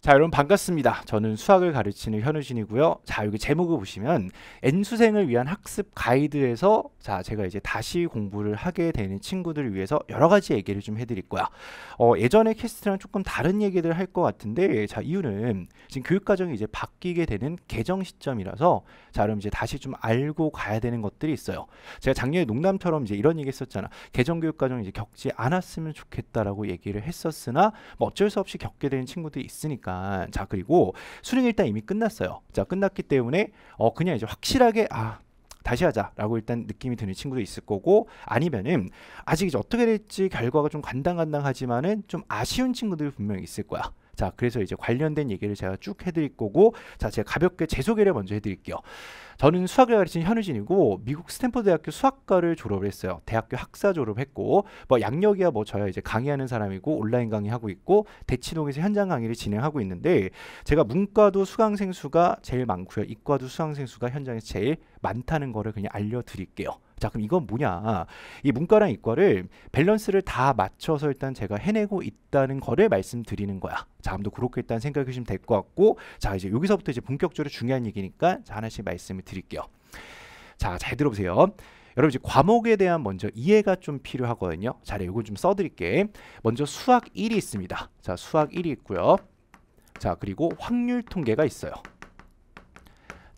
자 여러분 반갑습니다. 저는 수학을 가르치는 현우진이고요. 자 여기 제목을 보시면 N수생을 위한 학습 가이드에서 자 제가 이제 다시 공부를 하게 되는 친구들을 위해서 여러 가지 얘기를 좀 해드릴 거야. 어, 예전에 캐스트랑 조금 다른 얘기를 할것 같은데 자 이유는 지금 교육과정이 이제 바뀌게 되는 개정 시점이라서 자 그럼 이제 다시 좀 알고 가야 되는 것들이 있어요. 제가 작년에 농담처럼 이제 이런 얘기 했었잖아. 개정 교육과정 이제 겪지 않았으면 좋겠다라고 얘기를 했었으나 뭐 어쩔 수 없이 겪게 되는 친구들이 있으니까 되니까 자 그리고 수능 일단 이미 끝났어요 자 끝났기 때문에 어 그냥 이제 확실하게 아 다시 하자라고 일단 느낌이 드는 친구도 있을 거고 아니면은 아직 이제 어떻게 될지 결과가 좀 간당간당하지만은 좀 아쉬운 친구들 이 분명히 있을 거야. 자, 그래서 이제 관련된 얘기를 제가 쭉 해드릴 거고, 자, 제가 가볍게 제 소개를 먼저 해드릴게요. 저는 수학을 가르친 현우진이고 미국 스탠퍼드 대학교 수학과를 졸업을 했어요. 대학교 학사 졸업했고 뭐 양력이야 뭐 저야 이제 강의하는 사람이고 온라인 강의하고 있고 대치동에서 현장 강의를 진행하고 있는데 제가 문과도 수강생 수가 제일 많고요. 이과도 수강생 수가 현장에서 제일 많다는 거를 그냥 알려 드릴게요. 자 그럼 이건 뭐냐 이 문과랑 이과를 밸런스를 다 맞춰서 일단 제가 해내고 있다는 거를 말씀드리는 거야 자 아무도 그렇게 일단 생각해 주시면 될 것 같고 자 이제 여기서부터 이제 본격적으로 중요한 얘기니까 자 하나씩 말씀을 드릴게요 자 잘 들어보세요 여러분 이제 과목에 대한 먼저 이해가 좀 필요하거든요 자 이건 좀 써드릴게 먼저 수학 1이 있습니다 자 수학 1이 있고요 자 그리고 확률 통계가 있어요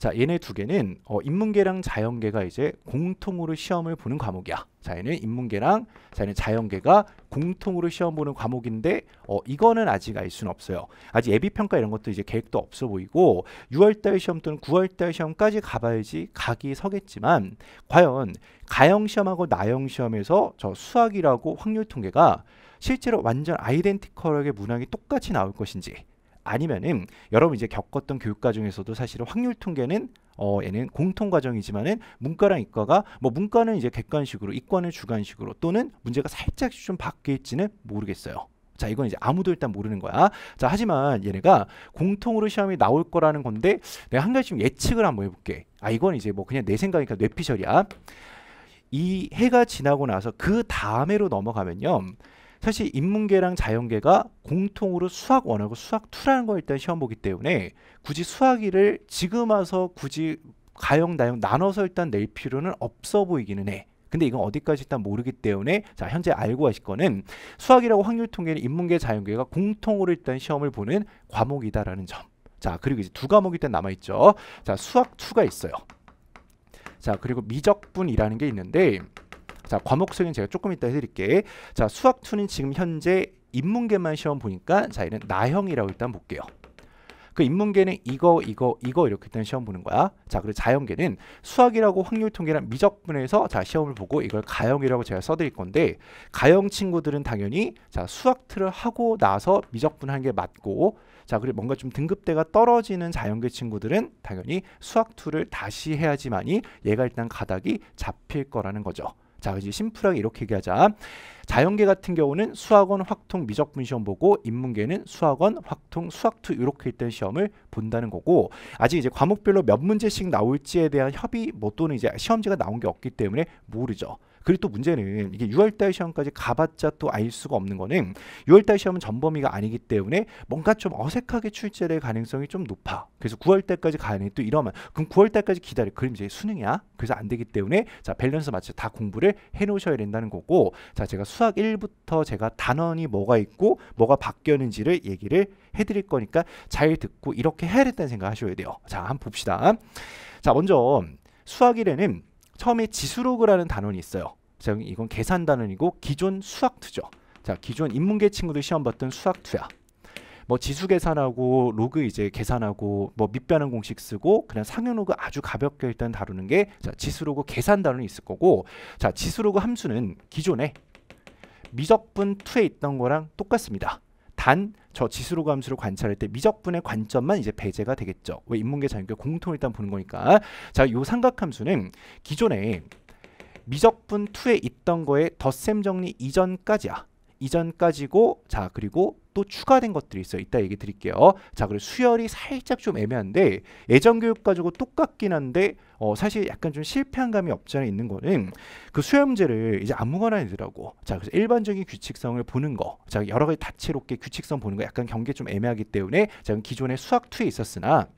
자, 얘네 두 개는 어, 인문계랑 자연계가 이제 공통으로 시험을 보는 과목이야. 자, 얘는 인문계랑 자, 얘는 자연계가 공통으로 시험 보는 과목인데 어, 이거는 아직 알 수는 없어요. 아직 예비평가 이런 것도 이제 계획도 없어 보이고 6월달 시험 또는 9월달 시험까지 가봐야지 각이 서겠지만 과연 가형 시험하고 나형 시험에서 저 수학이라고 확률 통계가 실제로 완전 아이덴티컬하게 문항이 똑같이 나올 것인지 아니면은 여러분 이제 겪었던 교육과 정에서도 사실은 확률 통계는 어, 얘는 공통 과정이지만은 문과랑 이과가 뭐 문과는 이제 객관식으로 이과는 주관식으로 또는 문제가 살짝씩 좀 바뀔지는 모르겠어요. 자 이건 이제 아무도 일단 모르는 거야 자 하지만 얘네가 공통으로 시험이 나올 거라는 건데 내가 한가지 예측을 한번 해볼게 아 이건 이제 뭐 그냥 내 생각이니까 뇌피셜이야 이 해가 지나고 나서 그 다음해로 넘어가면요 사실 인문계랑 자연계가 공통으로 수학 원하고 수학 2라는걸 일단 시험 보기 때문에 굳이 수학 1을 지금 와서 굳이 가형 나형 나눠서 일단 낼 필요는 없어 보이기는 해. 근데 이건 어디까지 일단 모르기 때문에 자 현재 알고 하실 거는 수학이라고 확률 통계는 인문계 자연계가 공통으로 일단 시험을 보는 과목이다라는 점. 자 그리고 이제 두 과목이 일단 남아 있죠. 자 수학 2가 있어요. 자 그리고 미적분이라는 게 있는데 자 과목성인 제가 조금 이따 해드릴게. 자 수학 2는 지금 현재 인문계만 시험 보니까 자 얘는 나형이라고 일단 볼게요. 그 인문계는 이거 이거 이거 이렇게 일단 시험 보는 거야. 자 그리고 자연계는 수학이라고 확률 통계란 미적분에서 자 시험을 보고 이걸 가형이라고 제가 써드릴 건데 가형 친구들은 당연히 자 수학 2를 하고 나서 미적분 하는 게 맞고 자 그리고 뭔가 좀 등급대가 떨어지는 자연계 친구들은 당연히 수학 2를 다시 해야지만이 얘가 일단 가닥이 잡힐 거라는 거죠. 자, 이제 심플하게 이렇게 얘기하자. 자연계 같은 경우는 수학원 확통 미적분 시험 보고 인문계는 수학원 확통 수학투 이렇게 있던 시험을 본다는 거고 아직 이제 과목별로 몇 문제씩 나올지에 대한 협의 뭐 또는 이제 시험지가 나온 게 없기 때문에 모르죠. 그리고 또 문제는 이게 6월달 시험까지 가봤자 또 알 수가 없는 거는 6월달 시험은 전범위가 아니기 때문에 뭔가 좀 어색하게 출제될 가능성이 좀 높아. 그래서 9월달까지 가니 야또 이러면 그럼 9월달까지 기다려. 그럼 이제 수능이야. 그래서 안 되기 때문에 자 밸런스 맞춰 다 공부를 해놓으셔야 된다는 거고 자 제가 수학 1부터 제가 단원이 뭐가 있고 뭐가 바뀌었는지를 얘기를 해드릴 거니까 잘 듣고 이렇게 해야 된다는 생각하셔야 돼요. 자 한번 봅시다. 자 먼저 수학 1에는 처음에 지수로그라는 단원이 있어요. 자, 이건 계산 단원이고 기존 수학투죠. 자, 기존 인문계 친구들 시험 봤던 수학투야. 뭐 지수 계산하고 로그 이제 계산하고 뭐 밑변환 공식 쓰고 그냥 상용 로그 아주 가볍게 일단 다루는 게 자, 지수 로그 계산 단원이 있을 거고 자, 지수 로그 함수는 기존에 미적분 2에 있던 거랑 똑같습니다. 단저 지수로 감수로 관찰할 때 미적분의 관점만 이제 배제가 되겠죠. 왜 인문계 자연계 공통 일단 보는 거니까. 자, 요 삼각함수는 기존에 미적분 2에 있던 거에 덧셈 정리 이전까지야. 이전까지고 자 그리고 또 추가된 것들이 있어요. 이따 얘기 드릴게요. 자, 그리고 수열이 살짝 좀 애매한데 예전 교육 가지고 똑같긴 한데 어, 사실 약간 좀 실패한 감이 없지 않아 있는 거는 그 수열 문제를 이제 아무거나 내더라고. 자, 그래서 일반적인 규칙성을 보는 거. 자, 여러 가지 다채롭게 규칙성 보는 거 약간 경계 좀 애매하기 때문에 자, 기존의 수학 2에 있었으나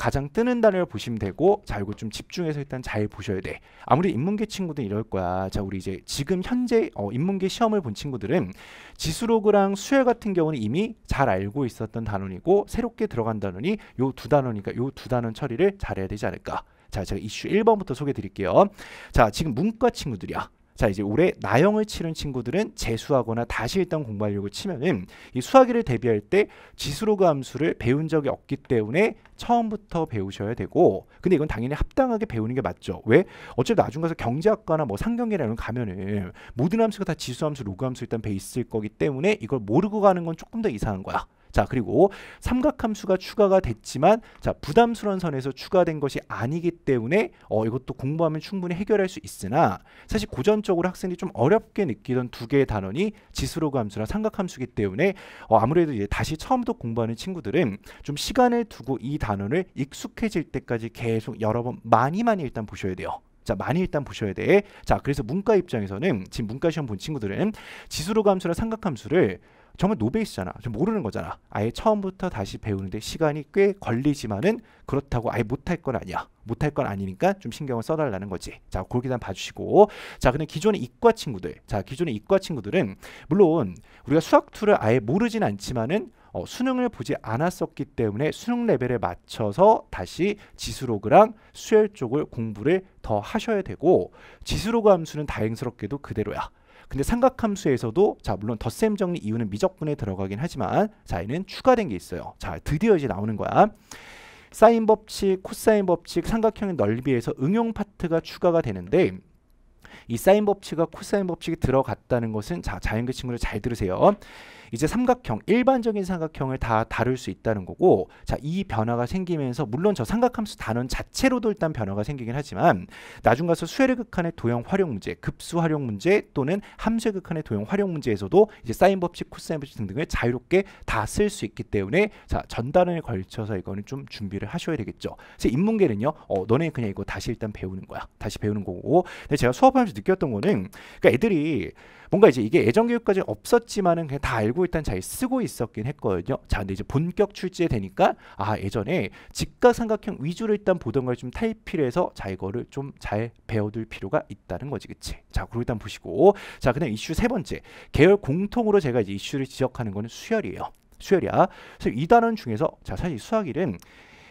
가장 뜨는 단어를 보시면 되고 자 이거 좀 집중해서 일단 잘 보셔야 돼 아무리 인문계 친구들 이럴 거야 자 우리 이제 지금 현재 어, 인문계 시험을 본 친구들은 지수로그랑 수열 같은 경우는 이미 잘 알고 있었던 단원이고 새롭게 들어간 단원이 요 두 단원이니까 요 두 단원 처리를 잘해야 되지 않을까 자 제가 이슈 1번부터 소개 해 드릴게요 자 지금 문과 친구들이야 자 이제 올해 나영을 치른 친구들은 재수하거나 다시 일단 공부하려고 치면은 이수학기를 대비할 때 지수로 감수를 배운 적이 없기 때문에 처음부터 배우셔야 되고 근데 이건 당연히 합당하게 배우는 게 맞죠. 왜? 어차피 나중 가서 경제학과나 뭐상경계라 이런 가면은 모든 함수가 다 지수함수, 로그함수 일단 베이스일 거기 때문에 이걸 모르고 가는 건 조금 더 이상한 거야. 자 그리고 삼각함수가 추가가 됐지만 자 부담스러운 선에서 추가된 것이 아니기 때문에 어 이것도 공부하면 충분히 해결할 수 있으나 사실 고전적으로 학생이 좀 어렵게 느끼던 두 개의 단원이 지수로 함수나 삼각함수기 때문에 어 아무래도 이제 다시 처음부터 공부하는 친구들은 좀 시간을 두고 이 단원을 익숙해질 때까지 계속 여러 번 많이 많이 일단 보셔야 돼요. 자 많이 일단 보셔야 돼. 자 그래서 문과 입장에서는 지금 문과 시험 본 친구들은 지수로 함수나 삼각함수를 정말 노베이스잖아. 좀 모르는 거잖아. 아예 처음부터 다시 배우는데 시간이 꽤 걸리지만은 그렇다고 아예 못할 건 아니야. 못할 건 아니니까 좀 신경을 써달라는 거지. 자, 그렇게 단 봐주시고. 자, 근데 기존의 이과 친구들. 자, 기존의 이과 친구들은 물론 우리가 수학 툴을 아예 모르진 않지만은 어, 수능을 보지 않았었기 때문에 수능 레벨에 맞춰서 다시 지수로그랑 수열 쪽을 공부를 더 하셔야 되고 지수로그 함수는 다행스럽게도 그대로야. 근데 삼각함수에서도 자 물론 덧셈 정리 이유는 미적분에 들어가긴 하지만 자 얘는 추가된 게 있어요. 자 드디어 이제 나오는 거야. 사인 법칙, 코사인 법칙, 삼각형의 넓이에서 응용 파트가 추가가 되는데 이 사인 법칙과 코사인 법칙이 들어갔다는 것은 자, 자연계 친구들 잘 들으세요. 이제 삼각형 일반적인 삼각형을 다 다룰 수 있다는 거고 자이 변화가 생기면서 물론 저 삼각함수 단원 자체로도 일단 변화가 생기긴 하지만 나중 가서 수혜르 극한의 도형 활용 문제 급수 활용 문제 또는 함수의 극한의 도형 활용 문제에서도 이제 사인 법칙 코사인 법칙 등등을 자유롭게 다 쓸 수 있기 때문에 자 전단원에 걸쳐서 이거는 좀 준비를 하셔야 되겠죠 그래서 인문계는요 어, 너네 그냥 이거 다시 일단 배우는 거야 다시 배우는 거고 근데 제가 수업 살아가면서 느꼈던 거는 그러니까 애들이 뭔가 이제 이게 애정 교육까지 없었지만은 그냥 다 알고 일단 잘 쓰고 있었긴 했거든요. 자, 근데 이제 본격 출제 되니까 아 예전에 직각삼각형 위주로 일단 보던 걸 좀 타입필 해서 자 이거를 좀 잘 배워둘 필요가 있다는 거지, 그치? 자, 그리고 일단 보시고 자, 그다음 이슈 세 번째 계열 공통으로 제가 이제 이슈를 지적하는 거는 수혈이에요수혈이야 그래서 이 단원 중에서 자 사실 수학 일은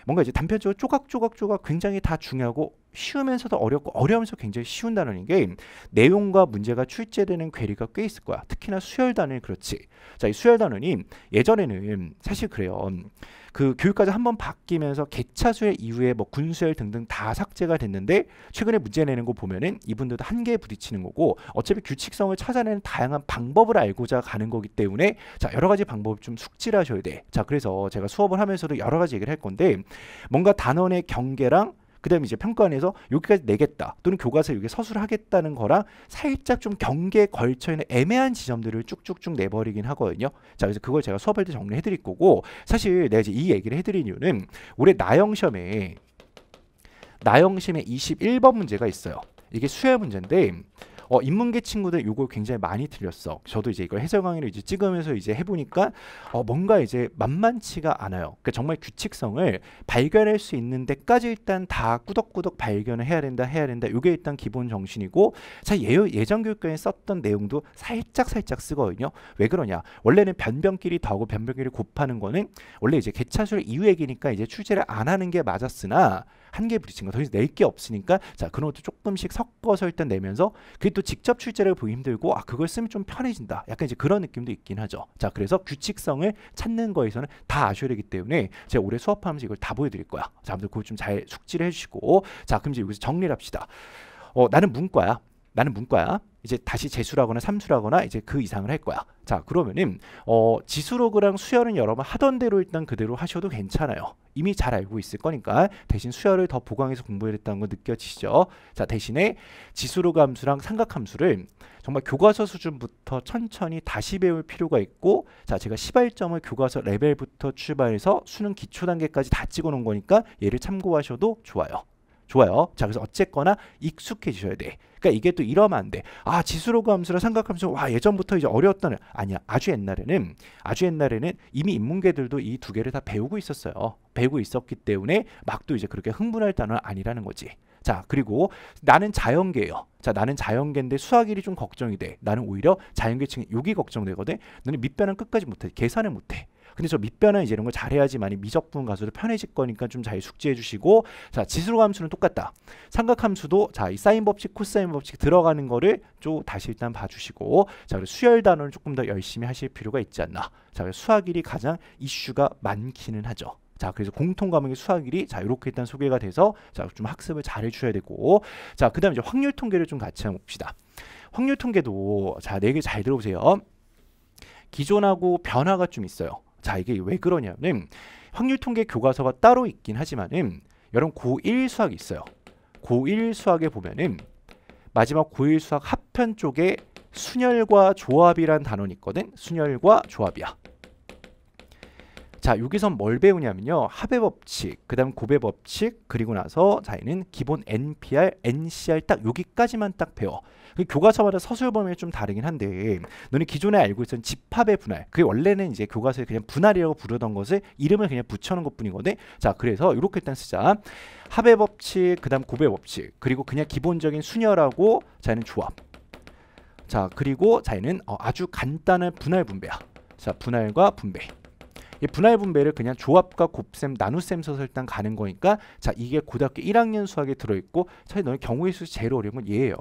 뭔가 이제 단편적으로 조각조각조각 굉장히 다 중요하고 쉬우면서도 어렵고 어려우면서 굉장히 쉬운 단어인 게 내용과 문제가 출제되는 괴리가 꽤 있을 거야. 특히나 수혈 단어는 그렇지. 자, 이수혈 단어니 예전에는 사실 그래요. 그 교육과정 한번 바뀌면서 개차수열 이후에 뭐군수혈 등등 다 삭제가 됐는데 최근에 문제 내는 거 보면은 이분들도 한계에 부딪히는 거고 어차피 규칙성을 찾아내는 다양한 방법을 알고자 가는 거기 때문에 자 여러 가지 방법 을좀 숙지를 하셔야 돼. 자 그래서 제가 수업을 하면서도 여러 가지 얘기를 할 건데 뭔가 단원의 경계랑 그다음에 이제 평가원에서 여기까지 내겠다 또는 교과서 여기 서술하겠다는 거랑 살짝 좀 경계에 걸쳐 있는 애매한 지점들을 쭉쭉쭉 내버리긴 하거든요. 자 그래서 그걸 제가 수업할 때 정리해 드릴 거고 사실 내가 이제 이 얘기를 해드린 이유는 올해 나영 시험에 나영 시험에 21번 문제가 있어요. 이게 수열 문제인데 어, 인문계 친구들 이걸 굉장히 많이 틀렸어. 저도 이제 이걸 해설 강의를 이제 찍으면서 이제 해보니까 어, 뭔가 이제 만만치가 않아요. 그러니까 정말 규칙성을 발견할 수 있는 데까지 일단 다 꾸덕꾸덕 발견을 해야 된다, 해야 된다. 이게 일단 기본 정신이고 자 예, 예전 교육과에 썼던 내용도 살짝 살짝 쓰거든요. 왜 그러냐? 원래는 변변끼리 더하고 변변끼리 곱하는 거는 원래 이제 개차수를 이외기니까 이제 출제를 안 하는 게 맞았으나 한개 부딪힌 거더 이상 낼 게 없으니까 자 그런 것도 조금씩 섞어서 일단 내면서 그게 또 직접 출제를 보기 힘들고 아 그걸 쓰면 좀 편해진다 약간 이제 그런 느낌도 있긴 하죠 자 그래서 규칙성을 찾는 거에서는 다 아셔야 되기 때문에 제가 올해 수업하면서 이걸 다 보여드릴 거야 자 아무튼 그거 좀잘 숙지를 해주시고 자 그럼 이제 여기서 정리를 합시다 어 나는 문과야 나는 문과야 이제 다시 재수라거나 삼수라거나 이제 그 이상을 할 거야. 자 그러면은 어, 지수로그랑 수열은 여러분 하던 대로 일단 그대로 하셔도 괜찮아요. 이미 잘 알고 있을 거니까 대신 수열을 더 보강해서 공부해야겠다는 거 느껴지시죠? 자 대신에 지수로그 함수랑 삼각함수를 정말 교과서 수준부터 천천히 다시 배울 필요가 있고 자 제가 시발점을 교과서 레벨부터 출발해서 수능 기초 단계까지 다 찍어 놓은 거니까 얘를 참고하셔도 좋아요. 좋아요. 자 그래서 어쨌거나 익숙해지셔야 돼. 그러니까 이게 또 이러면 안 돼. 아 지수로그 함수라 삼각함수 와 예전부터 이제 어려웠던 다 아니야 아주 옛날에는 아주 옛날에는 이미 인문계들도 이 두 개를 다 배우고 있었어요. 배우고 있었기 때문에 막 또 이제 그렇게 흥분할 단어는 아니라는 거지. 자 그리고 나는 자연계예요. 자 나는 자연계인데 수학일이 좀 걱정이 돼. 나는 오히려 자연계 층에 여기 걱정되거든. 너는 밑변은 끝까지 못해. 계산을 못해. 근데 저 밑변은 이제 이런 걸 잘해야지만이 미적분 가수도 편해질 거니까 좀 잘 숙지해 주시고 자 지수로 함수는 똑같다. 삼각함수도 자 이 사인 법칙 코사인 법칙 들어가는 거를 좀 다시 일단 봐주시고 자 그리고 수열 단원을 조금 더 열심히 하실 필요가 있지 않나. 자 수학일이 가장 이슈가 많기는 하죠. 자 그래서 공통 과목의 수학일이 자 이렇게 일단 소개가 돼서 자 좀 학습을 잘 해주셔야 되고 자 그다음 에 이제 확률 통계를 좀 같이 한번 봅시다. 확률 통계도 자네개잘 들어보세요. 기존하고 변화가 좀 있어요. 자 이게 왜 그러냐면 확률통계 교과서가 따로 있긴 하지만 여러분 고1 수학이 있어요. 고1 수학에 보면 마지막 고1 수학 합편 쪽에 순열과 조합이란 단원이 있거든. 순열과 조합이야. 자 여기서 뭘 배우냐면요 합의 법칙 그 다음 고배 법칙 그리고 나서 자기는 기본 NPR NCR 딱 여기까지만 딱 배워 그 교과서마다 서술 범위가 좀 다르긴 한데 너는 기존에 알고 있던 집합의 분할 그게 원래는 이제 교과서에 그냥 분할이라고 부르던 것을 이름을 그냥 붙여놓은 것 뿐이거든 자 그래서 이렇게 일단 쓰자 합의 법칙 그 다음 고배 법칙 그리고 그냥 기본적인 순열하고 자기는 조합 자 그리고 자기는 어, 아주 간단한 분할 분배야 자 분할과 분배 이 분할 분배를 그냥 조합과 곱셈 나눗셈에서 일단 가는 거니까 자 이게 고등학교 1학년 수학에 들어있고 사실 너는 경우의 수 제일 어려운 건 얘예요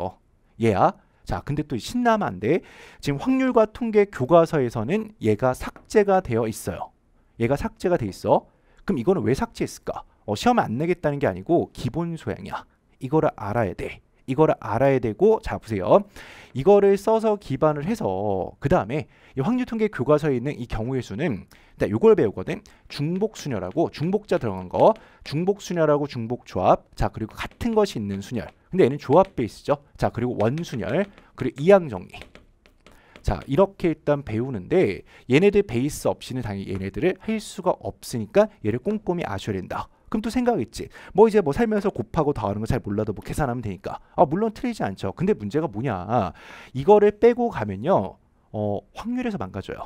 얘야 자 근데 또 신나면 안돼 지금 확률과 통계 교과서에서는 얘가 삭제가 되어 있어요 얘가 삭제가 돼 있어 그럼 이거는 왜 삭제했을까 어, 시험에 안 내겠다는 게 아니고 기본 소양이야 이거를 알아야 돼 이거를 알아야 되고 자 보세요 이거를 써서 기반을 해서 그 다음에 이 확률통계 교과서에 있는 이 경우의 수는 근데 네, 요걸 배우거든. 중복 순열하고 중복자 들어간 거, 중복 순열하고 중복 조합. 자, 그리고 같은 것이 있는 순열. 근데 얘는 조합 베이스죠. 자, 그리고 원순열, 그리고 이항 정리. 자 이렇게 일단 배우는데 얘네들 베이스 없이는 당연히 얘네들을 할 수가 없으니까 얘를 꼼꼼히 아셔야 된다 그럼 또 생각 있지 뭐 이제 뭐 살면서 곱하고 더하는 거 잘 몰라도 뭐 계산하면 되니까 아 물론 틀리지 않죠 근데 문제가 뭐냐 이거를 빼고 가면요 어 확률에서 망가져요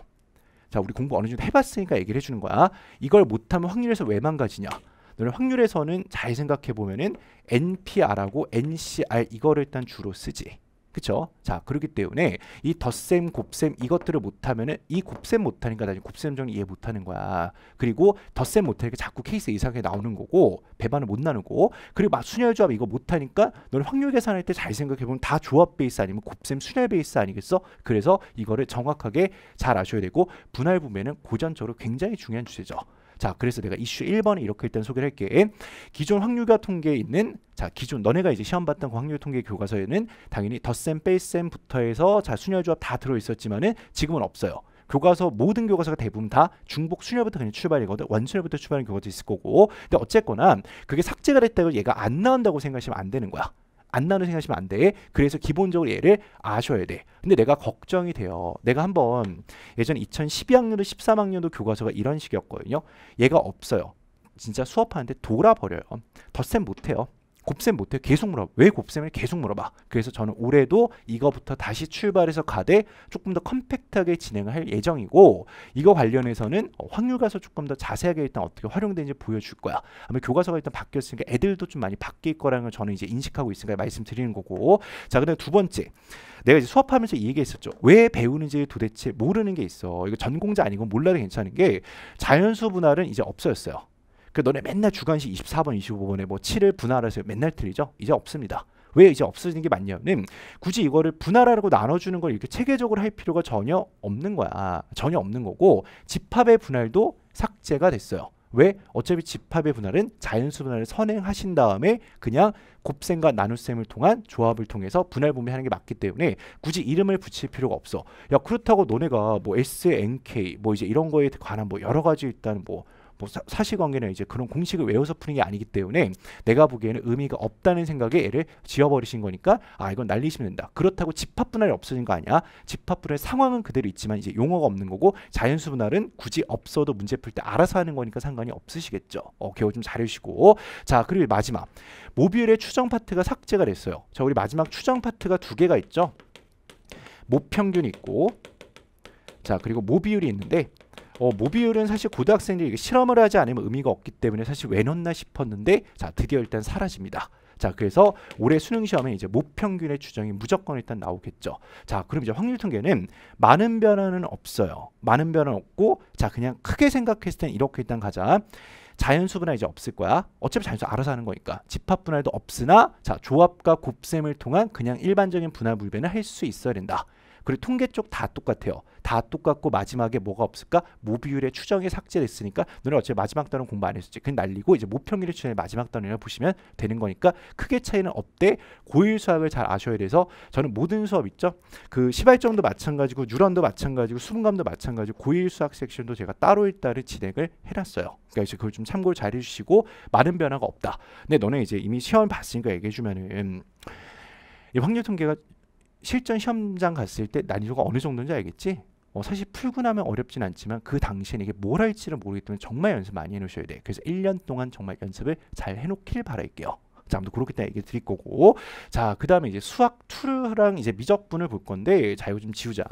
자 우리 공부 어느 정도 해봤으니까 얘기를 해주는 거야. 이걸 못하면 확률에서 왜 망가지냐? 너는 확률에서는 잘 생각해 보면은 NPR하고 NCR 이거를 일단 주로 쓰지. 그쵸? 자, 그렇기 때문에 이 덧셈, 곱셈 이것들을 못하면은 이 곱셈 못하니까 나중에 곱셈 정리 이해 못하는 거야. 그리고 덧셈 못하니까 자꾸 케이스 이상하게 나오는 거고 배반을 못 나누고 그리고 막 순열 조합 이거 못하니까 너는 확률 계산할 때 잘 생각해보면 다 조합 베이스 아니면 곱셈 순열 베이스 아니겠어? 그래서 이거를 정확하게 잘 아셔야 되고 분할 분배는 고전적으로 굉장히 중요한 주제죠. 자, 그래서 내가 이슈 1번에 이렇게 일단 소개를 할게. 기존 확률과 통계에 있는 자, 기존 너네가 이제 시험 봤던 그 확률 통계 교과서에는 당연히 덧셈, 빼셈부터 해서 자, 순열 조합 다 들어 있었지만은 지금은 없어요. 교과서 모든 교과서가 대부분 다 중복 순열부터 그냥 출발이거든 원순열부터 출발하는 교과도 있을 거고 근데 어쨌거나 그게 삭제가 됐다고 얘가 안 나온다고 생각하시면 안 되는 거야 안 나는 생각하시면 안 돼. 그래서 기본적으로 얘를 아셔야 돼. 근데 내가 걱정이 돼요. 내가 한번 예전 2012학년도 13학년도 교과서가 이런 식이었거든요. 얘가 없어요. 진짜 수업하는데 돌아버려요. 덧셈 못해요. 곱셈 못해 계속 물어봐. 왜 곱셈을 계속 물어봐. 그래서 저는 올해도 이거부터 다시 출발해서 가되 조금 더 컴팩트하게 진행을 할 예정이고 이거 관련해서는 어, 확률가서 조금 더 자세하게 일단 어떻게 활용되는지 보여줄 거야. 아마 교과서가 일단 바뀌었으니까 애들도 좀 많이 바뀔 거라는 걸 저는 이제 인식하고 있으니까 말씀드리는 거고 자 그다음 두 번째 내가 이제 수업하면서 이 얘기했었죠. 왜 배우는지 도대체 모르는 게 있어. 이거 전공자 아니고 몰라도 괜찮은 게 자연수 분할은 이제 없어졌어요. 그 너네 맨날 주관식 24번, 25번에 뭐 7을 분할하세요 맨날 틀리죠? 이제 없습니다. 왜 이제 없어지는 게 맞냐면 굳이 이거를 분할하고 라 나눠주는 걸 이렇게 체계적으로 할 필요가 전혀 없는 거야. 전혀 없는 거고 집합의 분할도 삭제가 됐어요. 왜? 어차피 집합의 분할은 자연수 분할을 선행하신 다음에 그냥 곱셈과 나눗셈을 통한 조합을 통해서 분할 분배하는 게 맞기 때문에 굳이 이름을 붙일 필요가 없어. 야 그렇다고 너네가 뭐 S, N, K 뭐 이제 이런 거에 관한 뭐 여러 가지 일단 뭐뭐 사, 실관계는 이제 그런 공식을 외워서 푸는 게 아니기 때문에 내가 보기에는 의미가 없다는 생각에 얘를 지워버리신 거니까 아 이건 날리시면 된다. 그렇다고 집합 분할이 없어진 거 아니야? 집합 분할 상황은 그대로 있지만 이제 용어가 없는 거고 자연수 분할은 굳이 없어도 문제 풀 때 알아서 하는 거니까 상관이 없으시겠죠. 어, 개호 좀 잘해주시고 자 그리고 마지막 모비율의 추정 파트가 삭제가 됐어요. 자 우리 마지막 추정 파트가 두 개가 있죠. 모평균이 있고 자 그리고 모비율이 있는데 어, 모비율은 사실 고등학생들이 실험을 하지 않으면 의미가 없기 때문에 사실 왜 넣나 싶었는데 자 드디어 일단 사라집니다. 자 그래서 올해 수능 시험에 이제 모평균의 추정이 무조건 일단 나오겠죠. 자 그럼 이제 확률 통계는 많은 변화는 없어요. 많은 변화는 없고 자 그냥 크게 생각했을 땐 이렇게 일단 가자. 자연수 분할 이제 없을 거야. 어차피 자연수 알아서 하는 거니까 집합 분할도 없으나 자 조합과 곱셈을 통한 그냥 일반적인 분할 물변을할 수 있어야 된다. 그리고 통계 쪽 다 똑같아요. 다 똑같고 마지막에 뭐가 없을까? 모비율의 추정이 삭제됐으니까 너는 어차피 마지막 단원 공부 안 했었지. 그냥 날리고 이제 모평일의 추정의 마지막 단원이라 보시면 되는 거니까 크게 차이는 없대 고일 수학을 잘 아셔야 돼서 저는 모든 수업 있죠. 그 시발점도 마찬가지고 뉴런도 마찬가지고 수분감도 마찬가지고 고일 수학 섹션도 제가 따로 일단은 진행을 해놨어요. 그러니까 이제 그걸 좀 참고를 잘 해주시고 많은 변화가 없다. 근데 너네 이제 이미 시험 을 봤으니까 얘기해주면은 이 확률 통계가 실전 시험장 갔을 때 난이도가 어느 정도인지 알겠지? 어, 사실 풀고 나면 어렵진 않지만 그 당시에는 뭘 할지를 모르기 때문에 정말 연습 많이 해놓으셔야 돼. 그래서 1년 동안 정말 연습을 잘 해놓길 바랄게요. 자, 아무튼 그렇게 얘기 드릴 거고. 자, 그 다음에 이제 수학 투랑 이제 미적분을 볼 건데, 자, 이거 좀 지우자.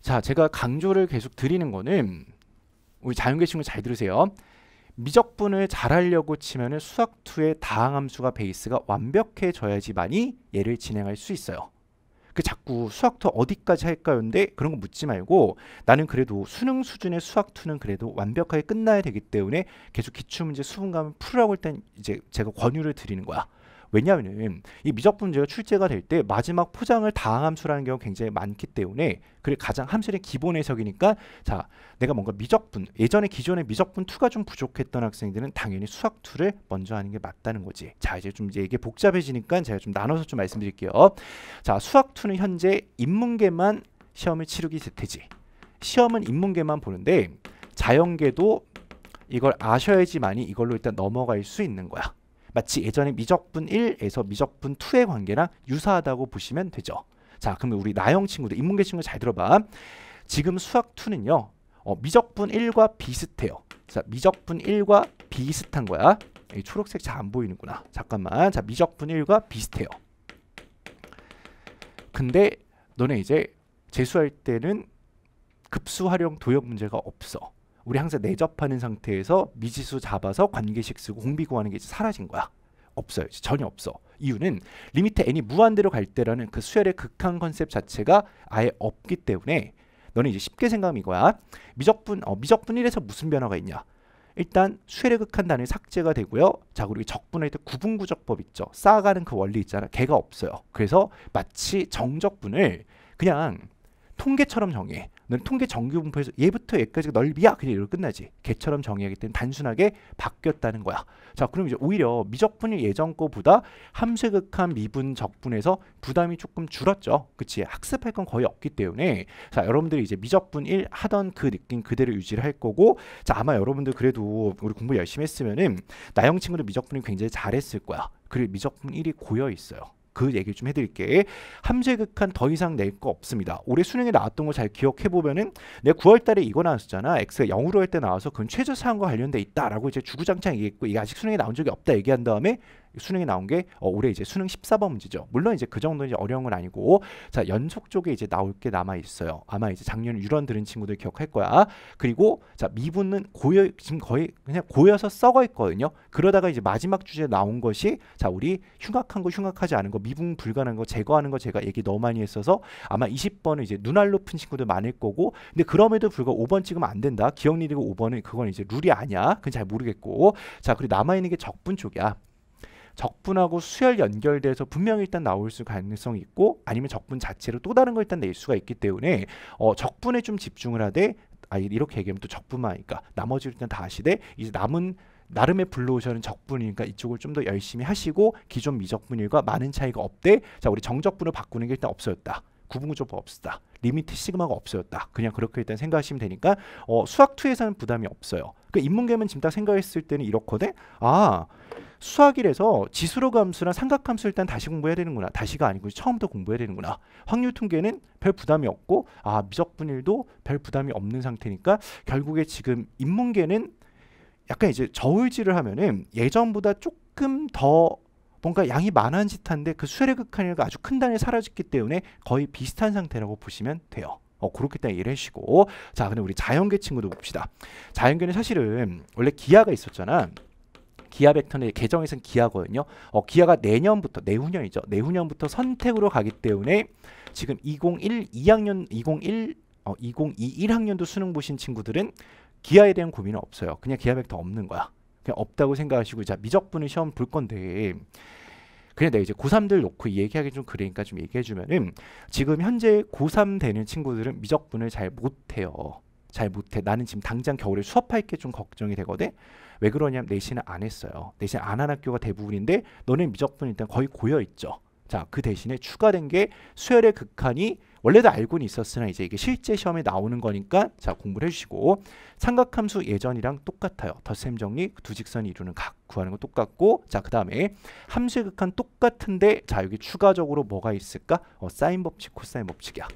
자, 제가 강조를 계속 드리는 거는 우리 자연계 친구 잘 들으세요. 미적분을 잘하려고 치면수학2의 다항함수가 베이스가 완벽해져야지만이 얘를 진행할 수 있어요. 그 자꾸 수학2 어디까지 할까요인데 그런 거 묻지 말고 나는 그래도 수능 수준의 수학2는 그래도 완벽하게 끝나야 되기 때문에 계속 기출문제 수분감을 풀으라고 할땐 이제 제가 권유를 드리는 거야. 왜냐하면 이 미적분제가 출제가 될 때 마지막 포장을 다항함수라는 경우 굉장히 많기 때문에 그리 가장 함수의 기본 해석이니까 자 내가 뭔가 미적분 예전에 기존의 미적분 2가 좀 부족했던 학생들은 당연히 수학 2를 먼저 하는 게 맞다는 거지 자 이제 좀 이제 이게 복잡해지니까 제가 좀 나눠서 좀 말씀드릴게요 자 수학 2는 현재 인문계만 시험을 치르기 태지 시험은 인문계만 보는데 자연계도 이걸 아셔야지만이 이걸로 일단 넘어갈 수 있는 거야 마치 예전에 미적분 1에서 미적분 2의 관계랑 유사하다고 보시면 되죠. 자, 그러면 우리 나영 친구들, 인문계 친구 잘 들어봐. 지금 수학 2는요. 어, 미적분 1과 비슷해요. 자, 미적분 1과 비슷한 거야. 이 초록색 잘 안 보이는구나. 잠깐만. 자, 미적분 1과 비슷해요. 근데 너네 이제 재수할 때는 급수 활용 도형 문제가 없어. 우리 항상 내접하는 상태에서 미지수 잡아서 관계식 쓰고 공비 구하는 게 이제 사라진 거야. 없어요. 전혀 없어. 이유는 리미트 n이 무한대로 갈 때라는 그 수열의 극한 컨셉 자체가 아예 없기 때문에 너는 이제 쉽게 생각하면 이거야. 미적분 어, 미적분 1에서 무슨 변화가 있냐? 일단 수열의 극한 단위 삭제가 되고요. 자 그리고 적분할 때 구분구적법 있죠. 쌓아가는 그 원리 있잖아. 걔가 없어요. 그래서 마치 정적분을 그냥 통계처럼 정해. 너는 통계 정규 분포에서 얘부터 얘까지가 넓이야 그냥 이걸 끝나지 개처럼 정의하기 때문에 단순하게 바뀌었다는 거야 자 그럼 이제 오히려 미적분이 예전 거보다 함수극한 미분 적분에서 부담이 조금 줄었죠 그치 학습할 건 거의 없기 때문에 자 여러분들이 이제 미적분 1 하던 그 느낌 그대로 유지를 할 거고 자 아마 여러분들 그래도 우리 공부 열심히 했으면은 나영 친구도 미적분이 굉장히 잘했을 거야 그리고 미적분 1이 고여 있어요 그 얘기를 좀 해드릴게. 함재극한 더 이상 낼 거 없습니다. 올해 수능에 나왔던 거 잘 기억해 보면은 내 9월달에 이거 나왔었잖아. X가 0으로 할 때 나와서 그건 최저사항과 관련돼 있다라고 이제 주구장창 얘기했고 이게 아직 수능에 나온 적이 없다 얘기한 다음에 수능에 나온 게 어, 올해 이제 수능 14번 문제죠. 물론 이제 그 정도 이제 어려운 건 아니고 자 연속 쪽에 이제 나올 게 남아 있어요. 아마 이제 작년 유런 들은 친구들 기억할 거야. 그리고 자 미분은 고여 지금 거의 그냥 고여서 썩어 있거든요. 그러다가 이제 마지막 주제 나온 것이 자 우리 흉악한 거 흉악하지 않은 거 미분 불가능한 거 제거하는 거 제가 얘기 너무 많이 했어서 아마 20번은 이제 눈알 높은 친구들 많을 거고 근데 그럼에도 불구하고 5번 찍으면 안 된다. 기억리되고 5번은 그건 이제 룰이 아니야. 그건 잘 모르겠고 자 그리고 남아 있는 게 적분 쪽이야. 적분하고 수열 연결돼서 분명히 일단 나올 수 가능성이 있고 아니면 적분 자체로 또 다른 걸 일단 낼 수가 있기 때문에 어, 적분에 좀 집중을 하되 아 이렇게 얘기하면 또 적분만 하니까 나머지를 일단 다 하시되 이제 남은 나름의 블루오션은 적분이니까 이쪽을 좀 더 열심히 하시고 기존 미적분율과 많은 차이가 없대 자 우리 정적분을 바꾸는 게 일단 없어졌다 구분구조가 없었다 리미트 시그마가 없어졌다 그냥 그렇게 일단 생각하시면 되니까 어, 수학2에서는 부담이 없어요 그 인문계면 지금 딱 생각했을 때는 이렇거든 아 수학이라서 지수로 감수나 삼각함수 일단 다시 공부해야 되는구나. 다시가 아니고 처음부터 공부해야 되는구나. 확률 통계는 별 부담이 없고 아 미적분일도 별 부담이 없는 상태니까 결국에 지금 인문계는 약간 이제 저울질을 하면은 예전보다 조금 더 뭔가 양이 많은짓한데그 수열의 극한이가 아주 큰 단위 에 사라졌기 때문에 거의 비슷한 상태라고 보시면 돼요. 어, 그렇게 딱 이해를 해주시고 자 근데 우리 자연계 친구도 봅시다. 자연계는 사실은 원래 기하가 있었잖아. 기아 벡터는 개정에선 기아거든요. 어, 기아가 내년부터 내후년이죠. 내후년부터 선택으로 가기 때문에 지금 2012학년2 0 1 어, 2021 학년도 수능 보신 친구들은 기아에 대한 고민은 없어요. 그냥 기아 벡터 없는 거야. 그냥 없다고 생각하시고 자 미적분을 시험 볼 건데 그냥 내가 이제 고3들 놓고 얘기하기 좀 그러니까 좀 얘기해 주면은 지금 현재 고3 되는 친구들은 미적분을 잘 못해요. 잘 못해. 나는 지금 당장 겨울에 수업할 게 좀 걱정이 되거든. 왜 그러냐면 내신을 안 했어요. 내신 안 한 학교가 대부분인데 너네 미적분 일단 거의 고여 있죠. 자, 그 대신에 추가된 게 수열의 극한이 원래도 알고는 있었으나 이제 이게 실제 시험에 나오는 거니까 자 공부를 해주시고 삼각함수 예전이랑 똑같아요. 덧셈 정리 두 직선이 이루는 각 구하는 거 똑같고 자그 다음에 함수의 극한 똑같은데 자 여기 추가적으로 뭐가 있을까? 어, 사인 법칙, 코사인 법칙이야.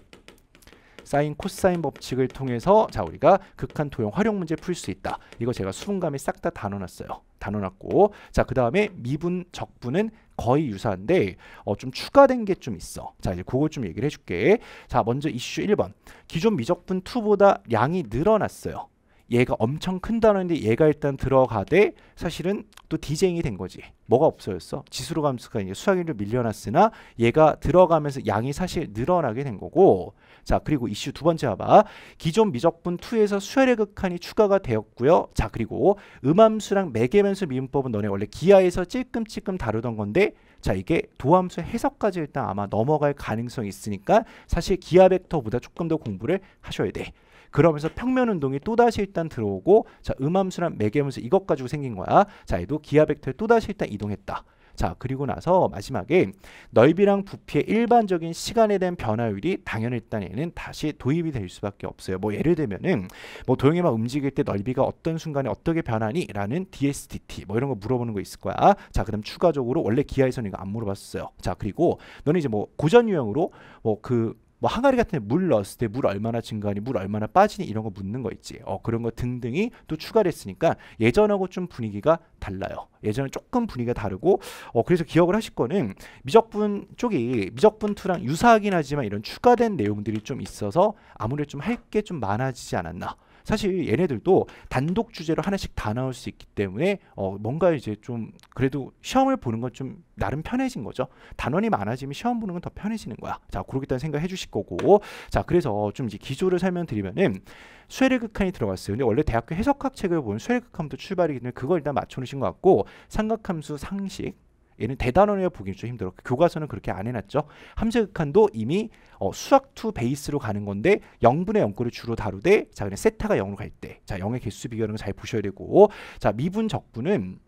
사인 코사인 법칙을 통해서 자 우리가 극한 도형 활용 문제 풀 수 있다. 이거 제가 수분감에 싹다 다넣어놨어요. 다넣어놨고 자그 다음에 미분 적분은 거의 유사한데 어, 좀 추가된 게 좀 있어. 자 이제 그걸 좀 얘기를 해줄게. 자 먼저 이슈 1번 기존 미적분 2보다 양이 늘어났어요. 얘가 엄청 큰 단어인데 얘가 일단 들어가되 사실은 또 디제잉이 된 거지. 뭐가 없어졌어? 지수로 감수가 이제 수학일로 밀려났으나 얘가 들어가면서 양이 사실 늘어나게 된 거고 자 그리고 이슈 두 번째 봐봐 기존 미적분 2에서 수혈의 극한이 추가가 되었고요 자 그리고 음함수랑 매개변수 미음법은 너네 원래 기하에서 찔끔찔끔 다루던 건데 자 이게 도함수 해석까지 일단 아마 넘어갈 가능성이 있으니까 사실 기하 벡터보다 조금 더 공부를 하셔야 돼 그러면서 평면 운동이 또다시 일단 들어오고 자 음함수랑 매개함수 이것 가지고 생긴 거야. 자 얘도 기하 벡터에 또다시 일단 이동했다. 자 그리고 나서 마지막에 넓이랑 부피의 일반적인 시간에 대한 변화율이 당연히 일단 얘는 다시 도입이 될 수밖에 없어요 뭐 예를 들면은 뭐 도형이 막 움직일 때 넓이가 어떤 순간에 어떻게 변하니 라는 DSDT 뭐 이런 거 물어보는 거 있을 거야 자 그다음 추가적으로 원래 기하에서는 이거 안 물어봤어요 자 그리고 너는 이제 뭐 고전 유형으로 뭐그 뭐 항아리 같은 데 물 넣었을 때 물 얼마나 증가하니 물 얼마나 빠지니 이런 거 묻는 거 있지 어 그런 거 등등이 또 추가됐으니까 예전하고 좀 분위기가 달라요 예전에 조금 분위기가 다르고 어 그래서 기억을 하실 거는 미적분 쪽이 미적분 2랑 유사하긴 하지만 이런 추가된 내용들이 좀 있어서 아무래도 좀 할 게 좀 많아지지 않았나 사실 얘네들도 단독 주제로 하나씩 다 나올 수 있기 때문에 어 뭔가 이제 좀 그래도 시험을 보는 건 좀 나름 편해진 거죠. 단원이 많아지면 시험 보는 건 더 편해지는 거야. 자, 그러겠다는 생각 해주실 거고. 자, 그래서 좀 이제 기조를 설명드리면은 쇠레극칸이 들어갔어요. 근데 원래 대학교 해석학 책을 보본쇠레극함도 출발이기 때문에 그걸 일단 맞춰놓으신 것 같고 삼각함수 상식 얘는 대단원이라 보기 좀 힘들어. 교과서는 그렇게 안 해놨죠. 함수극한도 이미 어, 수학2 베이스로 가는 건데 0분의 0거를 주로 다루되 자 그냥 세타가 0으로 갈때자 0의 개수 비교하는 거잘 보셔야 되고 자 미분 적분은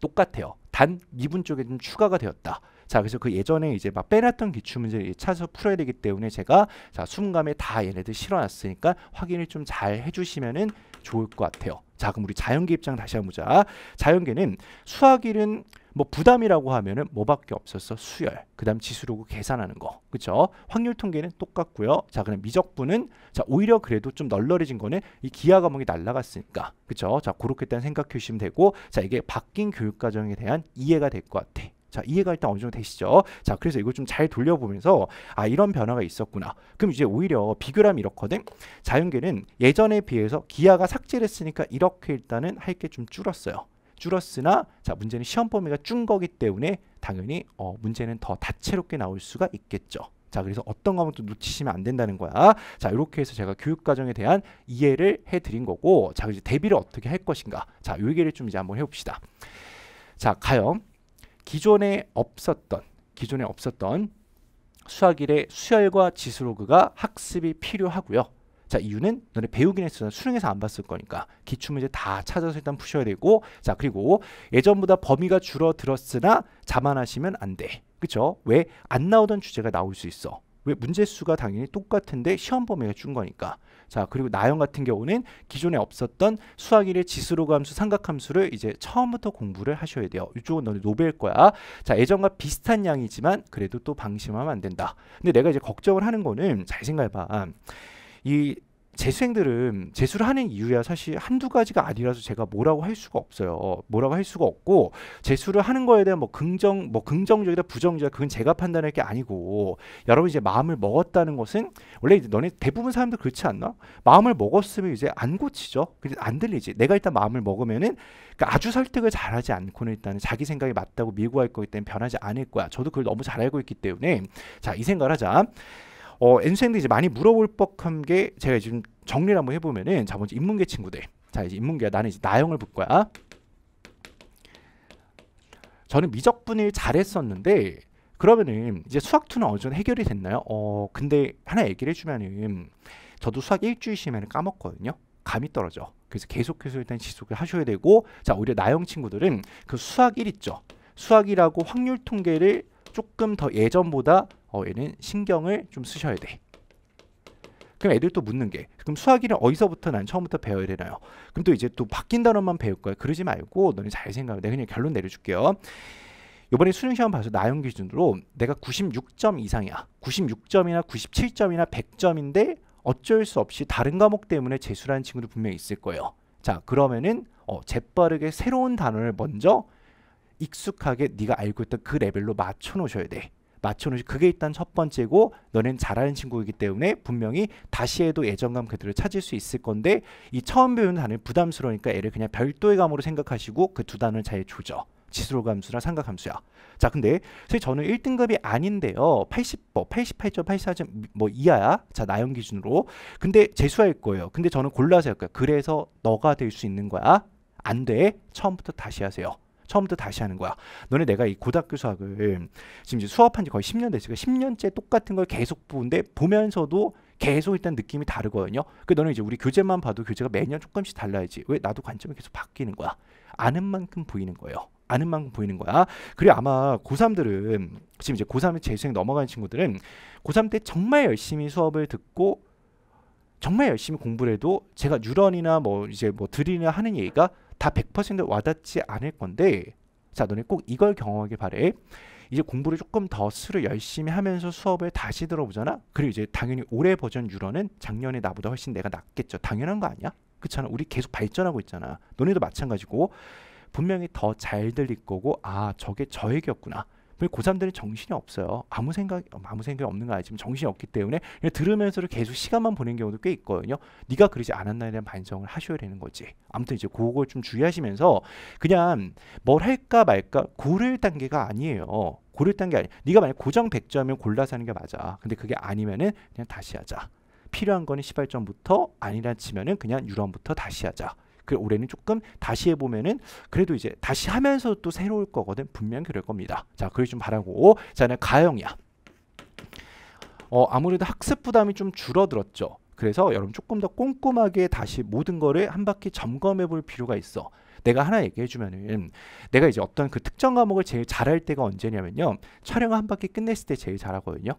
똑같아요. 단 미분 쪽에 좀 추가가 되었다. 자 그래서 그 예전에 이제 막 빼놨던 기출문제를 찾아서 풀어야 되기 때문에 제가 자수감에다 얘네들 실어놨으니까 확인을 좀 잘 해주시면은 좋을 것 같아요 자 그럼 우리 자연계 입장 다시 한번 보자 자연계는 수학 1은 뭐 부담이라고 하면은 뭐밖에 없었어 수열 그다음 지수로 계산하는 거 그쵸 확률 통계는 똑같고요 자 그럼 미적분은 자 오히려 그래도 좀 널널해진 거는 이 기하 과목이 날라갔으니까 그쵸 자 그렇게 일단 생각해 주시면 되고 자 이게 바뀐 교육과정에 대한 이해가 될 것 같아 자 이해가 일단 어느 정도 되시죠 자 그래서 이걸 좀 잘 돌려보면서 아 이런 변화가 있었구나 그럼 이제 오히려 비교를 하면 이렇거든 자연계는 예전에 비해서 기하가 삭제됐으니까 이렇게 일단은 할 게 좀 줄었어요 줄었으나 자 문제는 시험 범위가 준 거기 때문에 당연히 어, 문제는 더 다채롭게 나올 수가 있겠죠. 자 그래서 어떤 과목도 놓치시면 안 된다는 거야 자 이렇게 해서 제가 교육과정에 대한 이해를 해드린 거고 자 이제 대비를 어떻게 할 것인가 자요기를좀 이제 한번 해봅시다 자 가염 기존에 없었던 기존에 없었던 수학1의 수열과 지수로그가 학습이 필요하고요 자 이유는 너네 배우긴 했어 수능에서 안 봤을 거니까 기출 문제 다 찾아서 일단 푸셔야 되고 자 그리고 예전보다 범위가 줄어들었으나 자만하시면 안 돼 그쵸 왜 안 나오던 주제가 나올 수 있어 왜 문제 수가 당연히 똑같은데 시험 범위가 준 거니까 자 그리고 나영 같은 경우는 기존에 없었던 수학 1의 지수로 감수 삼각함수를 이제 처음부터 공부를 하셔야 돼요 이쪽은 너는 노벨 거야 자 예전과 비슷한 양이지만 그래도 또 방심하면 안 된다 근데 내가 이제 걱정을 하는 거는 잘 생각해봐 이 재수생들은 재수를 하는 이유야 사실 한두 가지가 아니라서 제가 뭐라고 할 수가 없어요. 뭐라고 할 수가 없고 재수를 하는 거에 대한 뭐 긍정 뭐 긍정적이다 부정적이다 그건 제가 판단할 게 아니고 여러분 이제 마음을 먹었다는 것은 원래 이제 너네 대부분 사람들 그렇지 않나? 마음을 먹었으면 이제 안 고치죠. 근데 안 들리지. 내가 일단 마음을 먹으면은 그러니까 아주 설득을 잘하지 않고는 일단은 자기 생각이 맞다고 밀고 할 거기 때문에 변하지 않을 거야. 저도 그걸 너무 잘 알고 있기 때문에 자 이 생각을 하자. 어, 엔수생들 이제 많이 물어볼 법한 게 제가 지금 정리를 한번 해보면은 자 먼저 인문계 친구들 자 이제 인문계야 나는 이제 나영을 볼 거야 저는 미적분을 잘했었는데 그러면은 이제 수학투는 어느 정도 해결이 됐나요? 어 근데 하나 얘기를 해주면은 저도 수학 일주일 쉬면 은 까먹거든요 감이 떨어져 그래서 계속해서 일단 지속을 하셔야 되고 자 오히려 나영 친구들은 그 수학 1 있죠 수학이라고 확률 통계를 조금 더 예전보다 어, 얘는 신경을 좀 쓰셔야 돼. 그럼 애들 또 묻는 게 그럼 수학이는 어디서부터 난 처음부터 배워야 되나요? 그럼 또 이제 또 바뀐 단어만 배울 거야. 그러지 말고 너는 잘 생각해. 내가 그냥 결론 내려줄게요. 요번에 수능 시험 봐서 나형 기준으로 내가 96점 이상이야. 96점이나 97점이나 100점인데 어쩔 수 없이 다른 과목 때문에 재수라는 친구도 분명히 있을 거예요. 자, 그러면은 어, 재빠르게 새로운 단어를 먼저 익숙하게 네가 알고 있던 그 레벨로 맞춰 놓으셔야 돼. 맞춰 놓으시 그게 일단 첫 번째고 너넨 잘하는 친구이기 때문에 분명히 다시 해도 애정감 그대로 찾을 수 있을 건데 이 처음 배우는 단어는 부담스러우니까 애를 그냥 별도의 감으로 생각하시고 그 두 단어를 잘 조져. 지수로 감수나 삼각 함수야. 자, 근데 사실 저는 1등급이 아닌데요. 80법, 88.84점 뭐, 뭐 이하야. 자, 나연 기준으로. 근데 재수할 거예요. 근데 저는 골라서 할 거야. 그래서 너가 될 수 있는 거야. 안 돼. 처음부터 다시 하세요. 처음부터 다시 하는 거야. 너네 내가 이 고등학교 수학을 지금 이제 수업한 지 거의 10년 됐으 10년째 똑같은 걸 계속 보는데 보면서도 계속 일단 느낌이 다르거든요. 그 너는 이제 우리 교재만 봐도 교재가 매년 조금씩 달라야지. 왜 나도 관점이 계속 바뀌는 거야. 아는 만큼 보이는 거예요. 아는 만큼 보이는 거야. 그리고 아마 고3들은 지금 이제 고3에 재수생 넘어가는 친구들은 고3 때 정말 열심히 수업을 듣고 정말 열심히 공부를 해도 제가 유런이나 뭐 이제 뭐드리나 하는 얘기가 다100% 와닿지 않을 건데 자 너네 꼭 이걸 경험하길 바래 이제 공부를 조금 더 수를 열심히 하면서 수업을 다시 들어보잖아 그리고 이제 당연히 올해 버전 유런은 작년에 나보다 훨씬 내가 낫겠죠 당연한 거 아니야 그렇잖아 우리 계속 발전하고 있잖아 너네도 마찬가지고 분명히 더 잘 들릴 거고 아 저게 저에게였구나 고3들이 정신이 없어요. 아무 생각 아무 생각이 없는 거 아니지만 정신이 없기 때문에 들으면서 도 계속 시간만 보낸 경우도 꽤 있거든요. 네가 그러지 않았나에 대한 반성을 하셔야 되는 거지. 아무튼 이제 그걸 좀 주의하시면서 그냥 뭘 할까 말까 고를 단계가 아니에요. 고를 단계 아니. 에요 네가 만약 고정 100점이면 골라서 하는 게 맞아. 근데 그게 아니면은 그냥 다시 하자. 필요한 거는 시발점부터 아니라 치면은 그냥 유런부터 다시 하자. 그 올해는 조금 다시 해보면은 그래도 이제 다시 하면서 또 새로울 거거든 분명 그럴 겁니다 자 그걸 좀 바라고 자는 가영이야 어 아무래도 학습 부담이 좀 줄어들었죠 그래서 여러분 조금 더 꼼꼼하게 다시 모든 거를 한 바퀴 점검해 볼 필요가 있어 내가 하나 얘기해 주면은 내가 이제 어떤 그 특정 과목을 제일 잘할 때가 언제냐면요 촬영 한 바퀴 끝냈을 때 제일 잘하거든요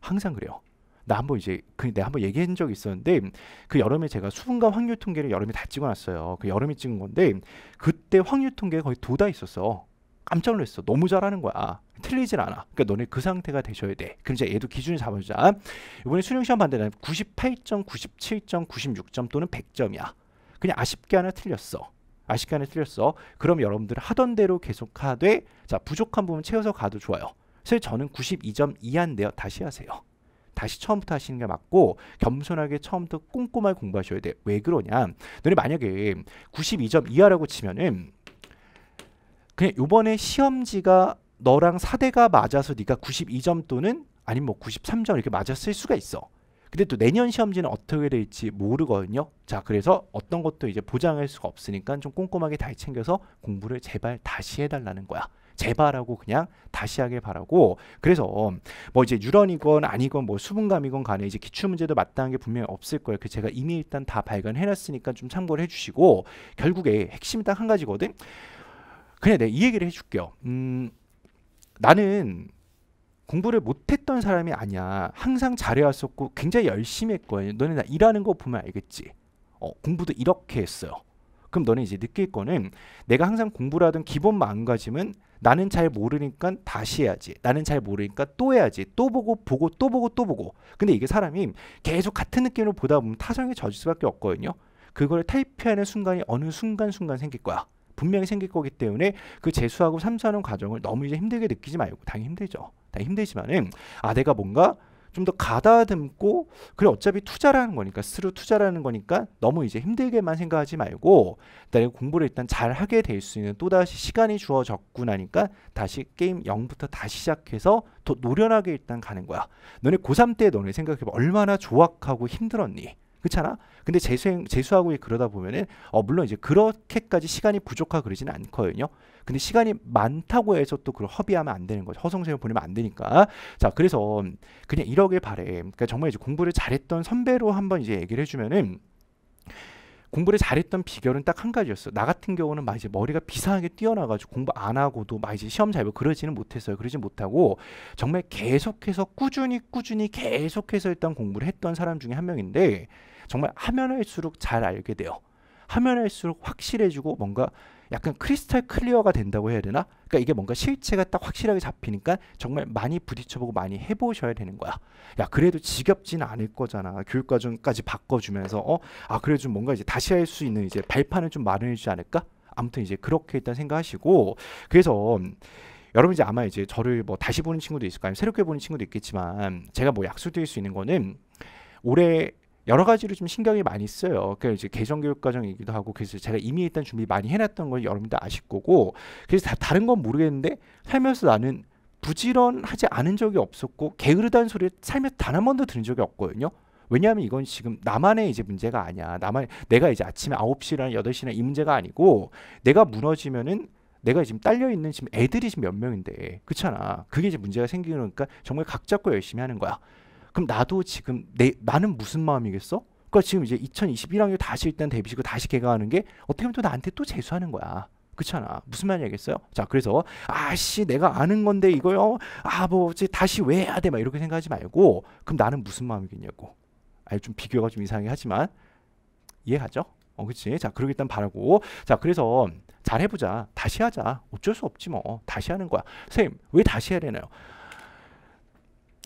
항상 그래요 나 한번 이제 그 내가 한번 얘기한 적이 있었는데 그 여름에 제가 수분과 확률 통계를 여름에 다 찍어놨어요. 그 여름에 찍은 건데 그때 확률 통계가 거의 도다 있었어. 깜짝 놀랐어. 너무 잘하는 거야. 틀리질 않아. 그러니까 너네 그 상태가 되셔야 돼. 그럼 이제 얘도 기준을 잡아주자. 이번에 수능시험 반대는 98점, 97점, 96점 또는 100점이야. 그냥 아쉽게 하나 틀렸어. 아쉽게 하나 틀렸어. 그럼 여러분들 하던 대로 계속하되 자 부족한 부분 채워서 가도 좋아요. 그래서 저는 92점 이한인데요 다시 하세요. 다시 처음부터 하시는 게 맞고 겸손하게 처음부터 꼼꼼하게 공부하셔야 돼. 왜 그러냐? 너네 만약에 92점 이하라고 치면은 그냥 요번에 시험지가 너랑 사대가 맞아서 네가 92점 또는 아니면 뭐 93점 이렇게 맞았을 수가 있어. 근데 또 내년 시험지는 어떻게 될지 모르거든요. 자, 그래서 어떤 것도 이제 보장할 수가 없으니까 좀 꼼꼼하게 잘 챙겨서 공부를 제발 다시 해달라는 거야. 재발하고 그냥 다시 하길 바라고 그래서 뭐 이제 유런이건 아니건 뭐 수분감이건 간에 이제 기출 문제도 마땅한 게 분명히 없을 거예요. 그 제가 이미 일단 다 발견해놨으니까 좀 참고를 해주시고 결국에 핵심이 딱 한 가지거든. 그냥 내가 이 얘기를 해줄게요. 음, 나는 공부를 못했던 사람이 아니야. 항상 잘해왔었고 굉장히 열심히 했거든. 너네 나 일하는 거 보면 알겠지. 어, 공부도 이렇게 했어요. 그럼 너는 이제 느낄 거는 내가 항상 공부를 하던 기본 마음가짐은 나는 잘 모르니까 다시 해야지. 나는 잘 모르니까 또 해야지. 또 보고 보고 또 보고 또 보고. 근데 이게 사람이 계속 같은 느낌으로 보다 보면 타성에 젖을 수밖에 없거든요. 그걸 탈피하는 순간이 어느 순간 순간 생길 거야. 분명히 생길 거기 때문에 그 재수하고 삼수하는 과정을 너무 이제 힘들게 느끼지 말고 당연히 힘들죠. 당연히 힘들지만은 아 내가 뭔가 좀더 가다듬고 그래 어차피 투자라는 거니까 스스로 투자라는 거니까 너무 이제 힘들게만 생각하지 말고 내가 공부를 일단 잘 하게 될 수 있는 또다시 시간이 주어졌구 나니까 다시 게임 0부터 다시 시작해서 더 노련하게 일단 가는 거야. 너네 고3 때 너네 생각해봐 얼마나 조악하고 힘들었니? 그렇잖아. 근데 재수 재수하고 그러다 보면은 어 물론 이제 그렇게까지 시간이 부족하 그러지는 않거든요. 근데 시간이 많다고 해서 또 그걸 허비하면 안 되는 거죠. 허송세월 보내면 안 되니까. 자, 그래서 그냥 이러길 바래. 그러니까 정말 이제 공부를 잘했던 선배로 한번 이제 얘기를 해주면은. 공부를 잘했던 비결은 딱 한 가지였어. 나 같은 경우는 막 이제 머리가 비상하게 뛰어나가지고 공부 안 하고도 막 이제 시험 잘 보고 그러지는 못했어요. 그러지 못하고 정말 계속해서 꾸준히 꾸준히 계속해서 일단 공부를 했던 사람 중에 한 명인데 정말 하면 할수록 잘 알게 돼요. 하면 할수록 확실해지고 뭔가 약간 크리스탈 클리어가 된다고 해야 되나? 그러니까 이게 뭔가 실체가 딱 확실하게 잡히니까 정말 많이 부딪혀보고 많이 해보셔야 되는 거야. 야 그래도 지겹진 않을 거잖아. 교육과정까지 바꿔주면서 어아 그래 좀 뭔가 이제 다시 할 수 있는 이제 발판을 좀 마련해 주지 않을까? 아무튼 이제 그렇게 일단 생각하시고 그래서 여러분 이제 아마 이제 저를 뭐 다시 보는 친구도 있을 거아요 새롭게 보는 친구도 있겠지만 제가 뭐 약속드릴 수 있는 거는 올해 여러 가지로 좀 신경이 많이 써요 그러니까 이제 개정 교육 과정이기도 하고 그래서 제가 이미 일단 준비 많이 해놨던 걸 여러분들 아실 거고 그래서 다, 다른 건 모르겠는데 살면서 나는 부지런하지 않은 적이 없었고 게으르다는 소리를 살면서 단 한 번도 들은 적이 없거든요. 왜냐하면 이건 지금 나만의 이제 문제가 아니야. 나만 내가 이제 아침에 아홉 시나 여덟 시나 이 문제가 아니고 내가 무너지면은 내가 지금 딸려 있는 지금 애들이 지금 몇 명인데 그렇잖아. 그게 이제 문제가 생기니까 정말 각 잡고 열심히 하는 거야. 그럼 나도 지금 내 나는 무슨 마음이겠어? 그러니까 지금 이제 2021학년 다시 일단 데뷔시고 다시 개강하는 게 어떻게 보면 또 나한테 또 재수하는 거야. 그렇잖아. 무슨 말이 알겠어요? 자, 그래서 아씨 내가 아는 건데 이거요. 아, 뭐지 다시 왜 해야 돼? 막 이렇게 생각하지 말고 그럼 나는 무슨 마음이겠냐고. 아니 좀 비교가 좀 이상해 하지만 이해하죠 어, 그렇지. 자, 그러기 일단 바라고. 자, 그래서 잘 해보자. 다시 하자. 어쩔 수 없지 뭐. 다시 하는 거야. 선생님, 왜 다시 해야 되나요?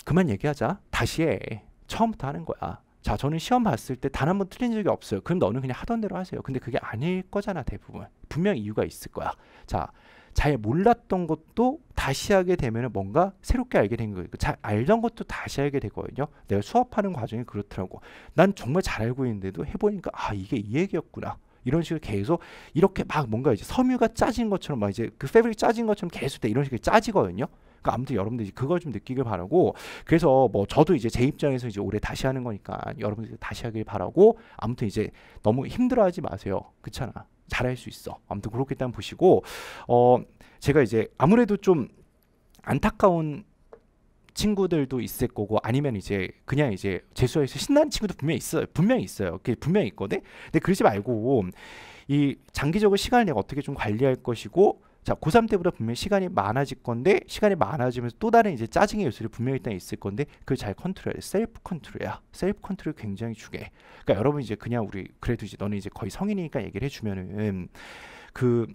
그만 얘기하자. 다시 해. 처음부터 하는 거야. 자, 저는 시험 봤을 때 단 한 번 틀린 적이 없어요. 그럼 너는 그냥 하던 대로 하세요. 근데 그게 아닐 거잖아, 대부분. 분명 이유가 있을 거야. 자, 잘 몰랐던 것도 다시 하게 되면 뭔가 새롭게 알게 된 거예요. 잘 알던 것도 다시 알게 되거든요. 내가 수업하는 과정이 그렇더라고. 난 정말 잘 알고 있는데도 해보니까 아 이게 이 얘기였구나. 이런 식으로 계속 이렇게 막 뭔가 이제 섬유가 짜진 것처럼 막 이제 그 패브릭 짜진 것처럼 계속 이런 식으로 짜지거든요. 그러니까 아무튼 여러분들이 그걸 좀 느끼길 바라고 그래서 뭐 저도 이제 제 입장에서 이제 올해 다시 하는 거니까 여러분들 다시 하길 바라고 아무튼 이제 너무 힘들어하지 마세요. 그렇잖아. 잘할 수 있어. 아무튼 그렇게 일단 보시고 어 제가 이제 아무래도 좀 안타까운 친구들도 있을 거고 아니면 이제 그냥 이제 재수해서 신나는 친구도 분명히 있어요. 분명히 있어요. 그게 분명히 있거든. 근데 그러지 말고 이 장기적으로 시간을 내가 어떻게 좀 관리할 것이고 자, 고3 때보다 분명히 시간이 많아질 건데 시간이 많아지면서 또 다른 이제 짜증의 요소들이 분명히 일단 있을 건데 그걸 잘 컨트롤해야 셀프 컨트롤이야. 셀프 컨트롤 굉장히 중요해. 그러니까 여러분 이제 그냥 우리 그래도 이제 너는 이제 거의 성인이니까 얘기를 해 주면은 그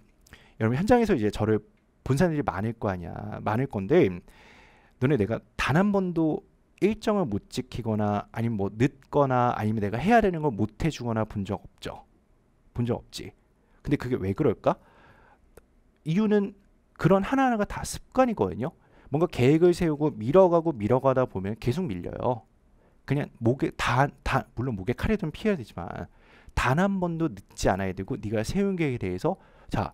여러분 현장에서 이제 저를 본 사람들이 많을 거 아니야. 많을 건데 너네 내가 단 한 번도 일정을 못 지키거나 아니면 뭐 늦거나 아니면 내가 해야 되는 걸 못 해주거나 본 적 없죠. 본 적 없지. 근데 그게 왜 그럴까? 이유는 그런 하나하나가 다 습관이거든요. 뭔가 계획을 세우고 밀어가고 밀어가다 보면 계속 밀려요. 그냥 목에 다, 다 물론 목에 칼이 좀 피해야 되지만 단 한 번도 늦지 않아야 되고 네가 세운 계획에 대해서 자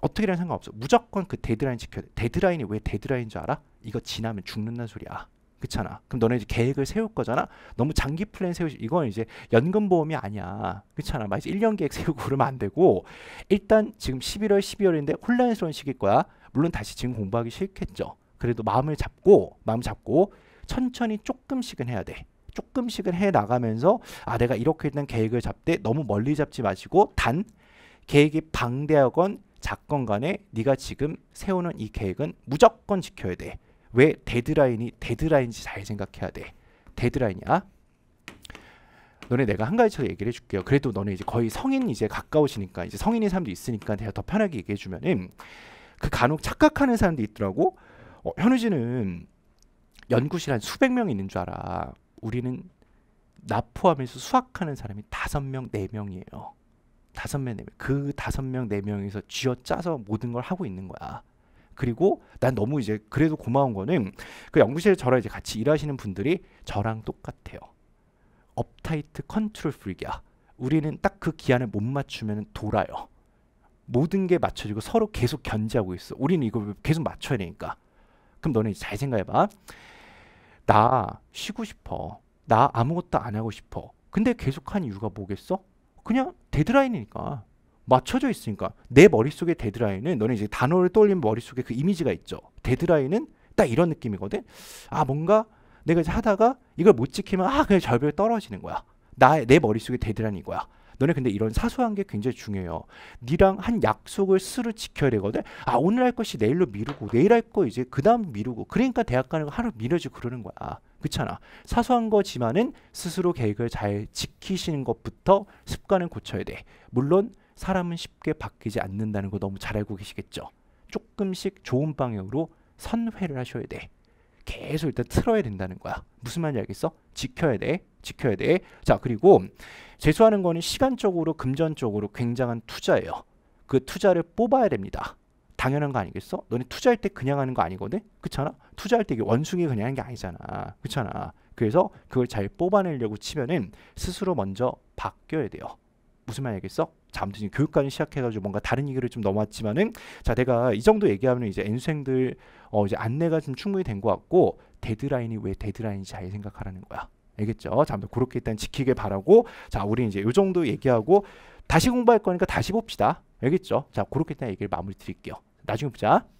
어떻게든 상관없어 무조건 그 데드라인 지켜야 돼 데드라인이 왜 데드라인 줄 알아? 이거 지나면 죽는다는 소리야 그렇잖아. 그럼 너네 이제 계획을 세울 거잖아. 너무 장기 플랜 세우지 이건 이제 연금 보험이 아니야. 그렇잖아. 막 이제 1년 계획 세우고 그러면 안 되고 일단 지금 11월, 12월인데 혼란스러운 시기일 거야. 물론 다시 지금 공부하기 싫겠죠. 그래도 마음을 잡고 마음 잡고 천천히 조금씩은 해야 돼. 조금씩은 해 나가면서 아 내가 이렇게 일단 계획을 잡되 너무 멀리 잡지 마시고 단 계획이 방대하건 작건 간에 네가 지금 세우는 이 계획은 무조건 지켜야 돼. 왜 데드라인이 데드라인인지 잘 생각해야 돼. 데드라인이야. 너네 내가 한 가지 더 얘기를 해줄게요. 그래도 너네 이제 거의 성인 이제 가까우시니까 이제 성인인 사람도 있으니까 내가 더 편하게 얘기해주면은 그 간혹 착각하는 사람도 있더라고. 어, 현우진은 연구실 한 수백 명 있는 줄 알아. 우리는 나 포함해서 수학하는 사람이 다섯 명, 네 명이에요. 다섯 명, 네 명. 그 다섯 명, 네 명에서 쥐어 짜서 모든 걸 하고 있는 거야. 그리고 난 너무 이제 그래도 고마운 거는 그 연구실에 저랑 이제 같이 일하시는 분들이 저랑 똑같아요. 업타이트 컨트롤 프릭이야. 우리는 딱 그 기한을 못 맞추면 돌아요. 모든 게 맞춰지고 서로 계속 견제하고 있어. 우리는 이걸 계속 맞춰야 되니까. 그럼 너네 잘 생각해봐. 나 쉬고 싶어. 나 아무것도 안 하고 싶어. 근데 계속 한 이유가 뭐겠어? 그냥 데드라인이니까. 맞춰져 있으니까 내 머릿속에 데드라인은 너네 이제 단어를 떠올리면 머릿속에 그 이미지가 있죠. 데드라인은 딱 이런 느낌이거든. 아 뭔가 내가 이제 하다가 이걸 못 지키면 아 그냥 절벽에 떨어지는 거야. 나의내 머릿속에 데드라인인 거야. 너네 근데 이런 사소한 게 굉장히 중요해요. 니랑 한 약속을 스스로 지켜야 되거든. 아 오늘 할 것이 내일로 미루고 내일 할 거 이제 그다음 미루고 그러니까 대학 가는 거 하루 미뤄지 고 그러는 거야. 그렇잖아. 사소한 거지만은 스스로 계획을 잘 지키시는 것부터 습관을 고쳐야 돼. 물론 사람은 쉽게 바뀌지 않는다는 거 너무 잘 알고 계시겠죠. 조금씩 좋은 방향으로 선회를 하셔야 돼. 계속 일단 틀어야 된다는 거야. 무슨 말인지 알겠어? 지켜야 돼. 지켜야 돼. 자, 그리고 재수하는 거는 시간적으로 금전적으로 굉장한 투자예요. 그 투자를 뽑아야 됩니다. 당연한 거 아니겠어? 너네 투자할 때 그냥 하는 거 아니거든? 그렇잖아? 투자할 때 이게 원숭이 그냥 하는 게 아니잖아. 그렇잖아? 그래서 그걸 잘 뽑아내려고 치면은 스스로 먼저 바뀌어야 돼요. 무슨 말 얘기했어? 자, 아무튼 교육관을 시작해가지고 뭔가 다른 얘기를 좀 넘어왔지만은 자, 내가 이 정도 얘기하면 이제 N수생들 어, 이제 안내가 좀 충분히 된 것 같고 데드라인이 왜 데드라인인지 잘 생각하라는 거야. 알겠죠? 자, 아무튼 그렇게 일단 지키길 바라고 자, 우리 이제 요 정도 얘기하고 다시 공부할 거니까 다시 봅시다. 알겠죠? 자, 그렇게 일단 얘기를 마무리 드릴게요. 나중에 보자.